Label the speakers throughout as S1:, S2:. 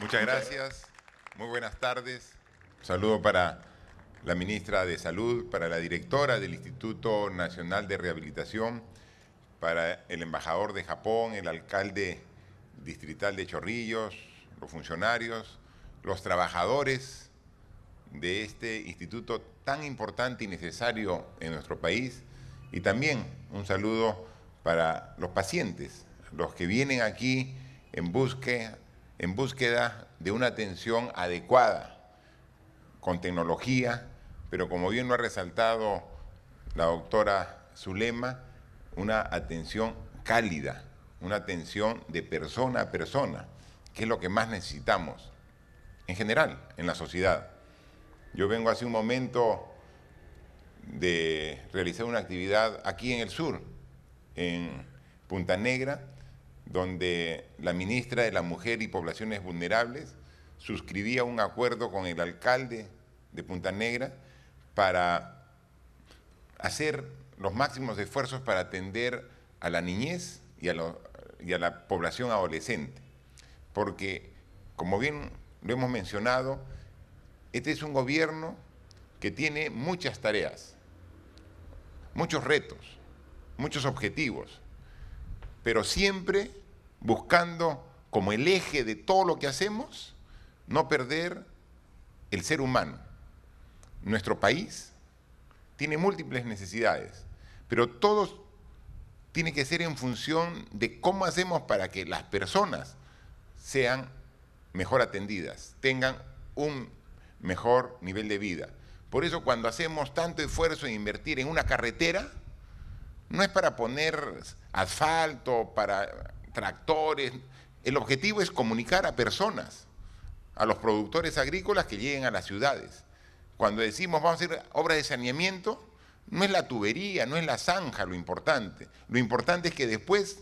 S1: Muchas gracias. Muy buenas tardes. saludo para la ministra de Salud, para la directora del Instituto Nacional de Rehabilitación, para el embajador de Japón, el alcalde distrital de Chorrillos, los funcionarios, los trabajadores de este instituto tan importante y necesario en nuestro país. Y también un saludo para los pacientes, los que vienen aquí en busca en búsqueda de una atención adecuada, con tecnología, pero como bien lo ha resaltado la doctora Zulema, una atención cálida, una atención de persona a persona, que es lo que más necesitamos en general en la sociedad. Yo vengo hace un momento de realizar una actividad aquí en el sur, en Punta Negra, donde la ministra de la Mujer y Poblaciones Vulnerables suscribía un acuerdo con el alcalde de Punta Negra para hacer los máximos esfuerzos para atender a la niñez y a, la población adolescente. Porque, como bien lo hemos mencionado, este es un gobierno que tiene muchas tareas, muchos retos, muchos objetivos pero siempre buscando como el eje de todo lo que hacemos, no perder el ser humano. Nuestro país tiene múltiples necesidades, pero todo tiene que ser en función de cómo hacemos para que las personas sean mejor atendidas, tengan un mejor nivel de vida. Por eso cuando hacemos tanto esfuerzo en invertir en una carretera, no es para poner asfalto, para tractores. El objetivo es comunicar a personas, a los productores agrícolas que lleguen a las ciudades. Cuando decimos vamos a hacer obra de saneamiento, no es la tubería, no es la zanja lo importante. Lo importante es que después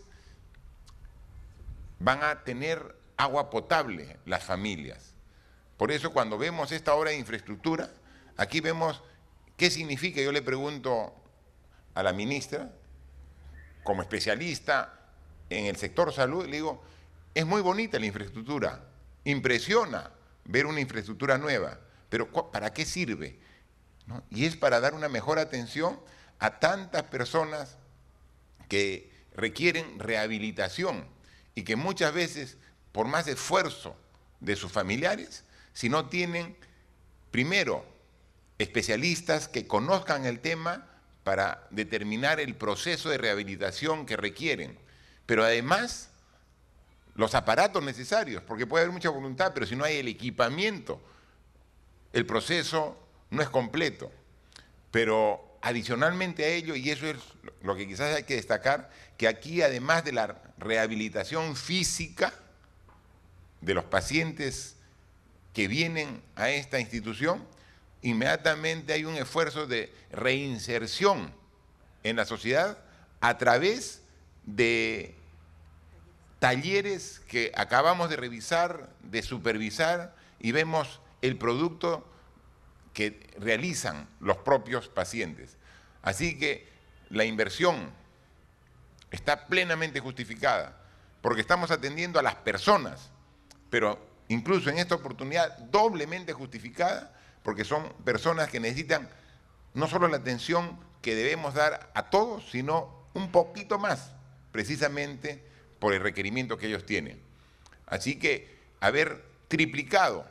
S1: van a tener agua potable las familias. Por eso cuando vemos esta obra de infraestructura, aquí vemos qué significa, yo le pregunto a la ministra, como especialista en el sector salud, le digo, es muy bonita la infraestructura, impresiona ver una infraestructura nueva, pero ¿para qué sirve? Y es para dar una mejor atención a tantas personas que requieren rehabilitación y que muchas veces, por más esfuerzo de sus familiares, si no tienen, primero, especialistas que conozcan el tema, para determinar el proceso de rehabilitación que requieren, pero además los aparatos necesarios, porque puede haber mucha voluntad, pero si no hay el equipamiento, el proceso no es completo. Pero adicionalmente a ello, y eso es lo que quizás hay que destacar, que aquí además de la rehabilitación física de los pacientes que vienen a esta institución, inmediatamente hay un esfuerzo de reinserción en la sociedad a través de talleres que acabamos de revisar, de supervisar y vemos el producto que realizan los propios pacientes. Así que la inversión está plenamente justificada porque estamos atendiendo a las personas, pero incluso en esta oportunidad doblemente justificada porque son personas que necesitan no solo la atención que debemos dar a todos, sino un poquito más, precisamente por el requerimiento que ellos tienen. Así que haber triplicado,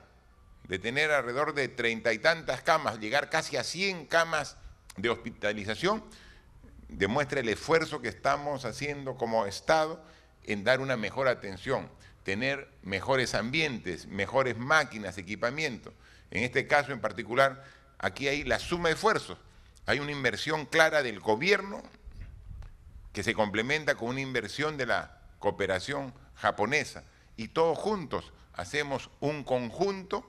S1: de tener alrededor de treinta y tantas camas, llegar casi a 100 camas de hospitalización, demuestra el esfuerzo que estamos haciendo como Estado en dar una mejor atención tener mejores ambientes, mejores máquinas, equipamiento. En este caso en particular, aquí hay la suma de esfuerzos. Hay una inversión clara del gobierno que se complementa con una inversión de la cooperación japonesa. Y todos juntos hacemos un conjunto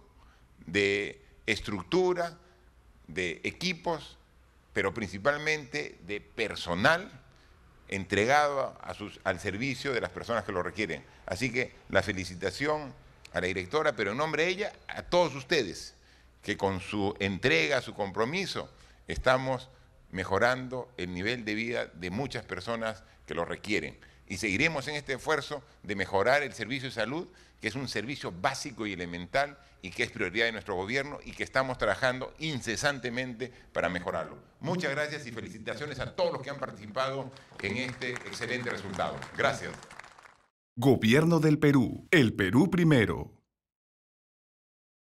S1: de estructura, de equipos, pero principalmente de personal entregado al servicio de las personas que lo requieren. Así que la felicitación a la directora, pero en nombre de ella, a todos ustedes, que con su entrega, su compromiso, estamos mejorando el nivel de vida de muchas personas que lo requieren y seguiremos en este esfuerzo de mejorar el servicio de salud, que es un servicio básico y elemental y que es prioridad de nuestro gobierno y que estamos trabajando incesantemente para mejorarlo. Muchas gracias y felicitaciones a todos los que han participado en este excelente resultado. Gracias. Gobierno del Perú. El Perú primero.